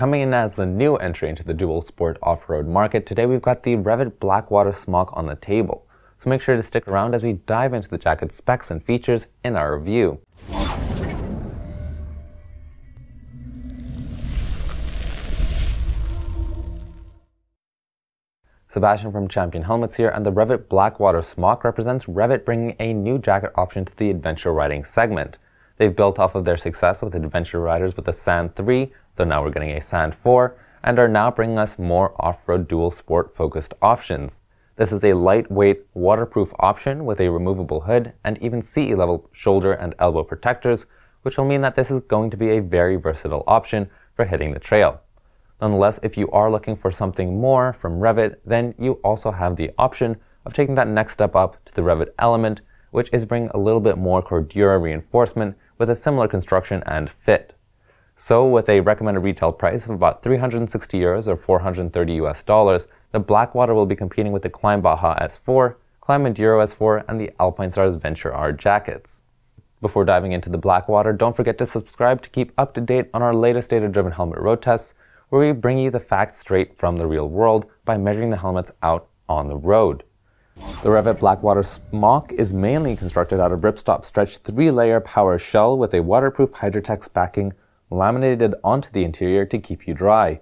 Coming in as the new entry into the dual sport off-road market, today we've got the Revit Blackwater Smog on the table. So make sure to stick around as we dive into the jacket's specs and features in our review. Sebastian from Champion Helmets here, and the Revit Blackwater Smock represents Revit bringing a new jacket option to the adventure riding segment. They've built off of their success with adventure riders with the Sand 3, though now we're getting a Sand 4, and are now bringing us more off-road dual sport focused options. This is a lightweight, waterproof option with a removable hood and even CE level shoulder and elbow protectors, which will mean that this is going to be a very versatile option for hitting the trail. Nonetheless, if you are looking for something more from Revit, then you also have the option of taking that next step up to the Revit Element, which is bringing a little bit more Cordura reinforcement with a similar construction and fit. So with a recommended retail price of about 360 euros or 430 US dollars, the Blackwater will be competing with the Climb Baja S4, Climb Enduro S4, and the Alpine Stars Venture R jackets. Before diving into the Blackwater, don't forget to subscribe to keep up to date on our latest data-driven helmet road tests, where we bring you the facts straight from the real world by measuring the helmets out on the road. The Revit Blackwater Smock is mainly constructed out of ripstop stretched three-layer power shell with a waterproof Hydrotex backing laminated onto the interior to keep you dry.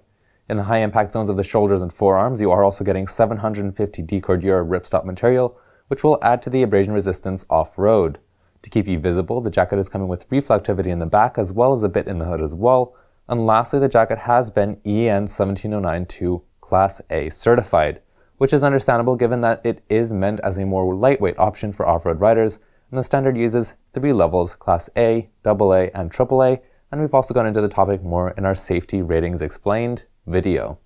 In the high impact zones of the shoulders and forearms, you are also getting 750 D-Cordura ripstop material, which will add to the abrasion resistance off-road. To keep you visible, the jacket is coming with reflectivity in the back as well as a bit in the hood as well. And lastly, the jacket has been EN 17092 Class A certified, which is understandable given that it is meant as a more lightweight option for off-road riders, and the standard uses three levels, Class A, AA, and AAA, and we've also gone into the topic more in our Safety Ratings Explained video.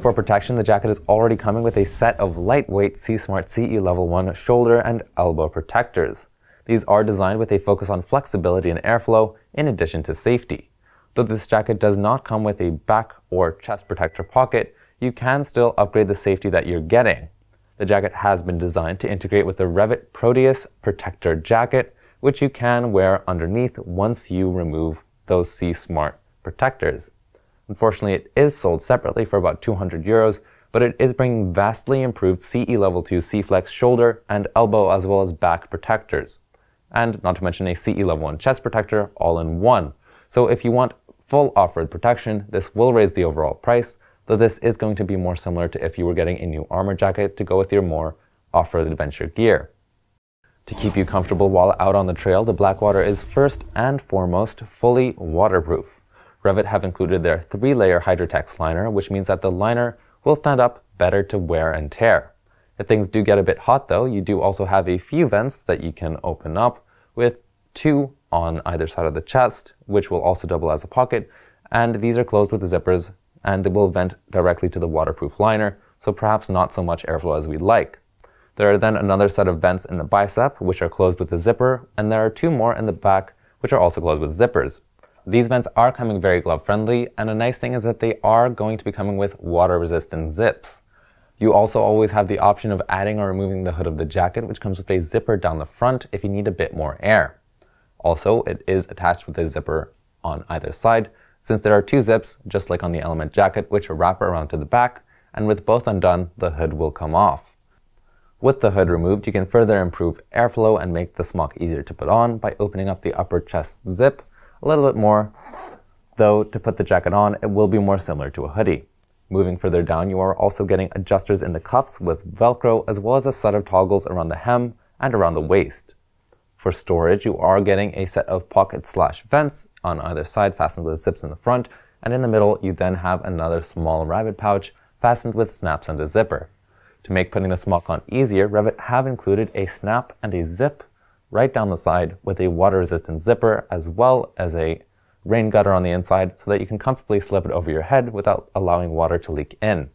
For protection, the jacket is already coming with a set of lightweight C-Smart CE Level 1 shoulder and elbow protectors. These are designed with a focus on flexibility and airflow in addition to safety. Though this jacket does not come with a back or chest protector pocket, you can still upgrade the safety that you're getting. The jacket has been designed to integrate with the Revit Proteus Protector Jacket, which you can wear underneath once you remove those C-Smart protectors. Unfortunately, it is sold separately for about 200 euros, but it is bringing vastly improved CE Level 2 C-Flex shoulder and elbow as well as back protectors. And not to mention a CE Level 1 chest protector all in one. So if you want full off-road protection, this will raise the overall price, though this is going to be more similar to if you were getting a new armor jacket to go with your more off-road adventure gear. To keep you comfortable while out on the trail, the Blackwater is first and foremost fully waterproof. Revit have included their three-layer Hydrotex liner, which means that the liner will stand up better to wear and tear. If things do get a bit hot though, you do also have a few vents that you can open up with two on either side of the chest, which will also double as a pocket, and these are closed with zippers and they will vent directly to the waterproof liner, so perhaps not so much airflow as we'd like. There are then another set of vents in the bicep, which are closed with a zipper, and there are two more in the back, which are also closed with zippers. These vents are coming very glove friendly, and a nice thing is that they are going to be coming with water resistant zips. You also always have the option of adding or removing the hood of the jacket, which comes with a zipper down the front if you need a bit more air. Also, it is attached with a zipper on either side, since there are two zips, just like on the Element jacket, which wrap around to the back, and with both undone, the hood will come off. With the hood removed, you can further improve airflow and make the smock easier to put on by opening up the upper chest zip a little bit more, though to put the jacket on, it will be more similar to a hoodie. Moving further down, you are also getting adjusters in the cuffs with Velcro, as well as a set of toggles around the hem and around the waist. For storage, you are getting a set of pocket slash vents on either side fastened with zips in the front, and in the middle, you then have another small rabbit pouch fastened with snaps and a zipper. To make putting the smock on easier, Revit have included a snap and a zip right down the side with a water-resistant zipper as well as a rain gutter on the inside so that you can comfortably slip it over your head without allowing water to leak in.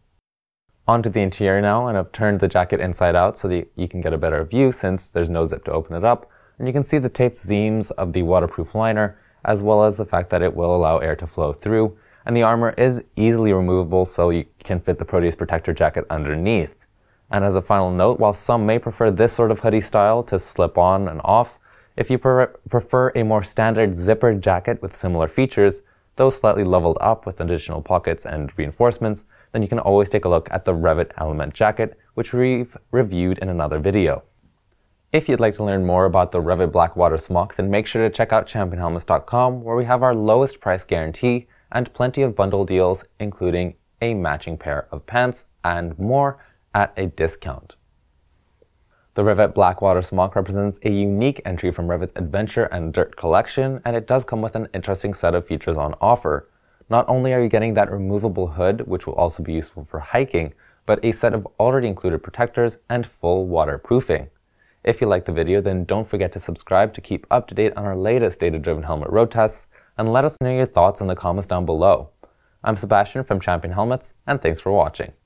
Onto the interior now, and I've turned the jacket inside out so that you can get a better view since there's no zip to open it up, and you can see the taped seams of the waterproof liner, as well as the fact that it will allow air to flow through, and the armor is easily removable so you can fit the Proteus Protector jacket underneath. And as a final note, while some may prefer this sort of hoodie style to slip on and off, if you pre prefer a more standard zippered jacket with similar features, though slightly leveled up with additional pockets and reinforcements, then you can always take a look at the Revit Element jacket, which we've reviewed in another video. If you'd like to learn more about the Revit Blackwater Smock, then make sure to check out championhelmets.com where we have our lowest price guarantee and plenty of bundle deals, including a matching pair of pants and more, at a discount. The Revit Blackwater Smock represents a unique entry from Revit's adventure and dirt collection, and it does come with an interesting set of features on offer. Not only are you getting that removable hood, which will also be useful for hiking, but a set of already included protectors and full waterproofing. If you liked the video, then don't forget to subscribe to keep up to date on our latest data-driven helmet road tests, and let us know your thoughts in the comments down below. I'm Sebastian from Champion Helmets, and thanks for watching.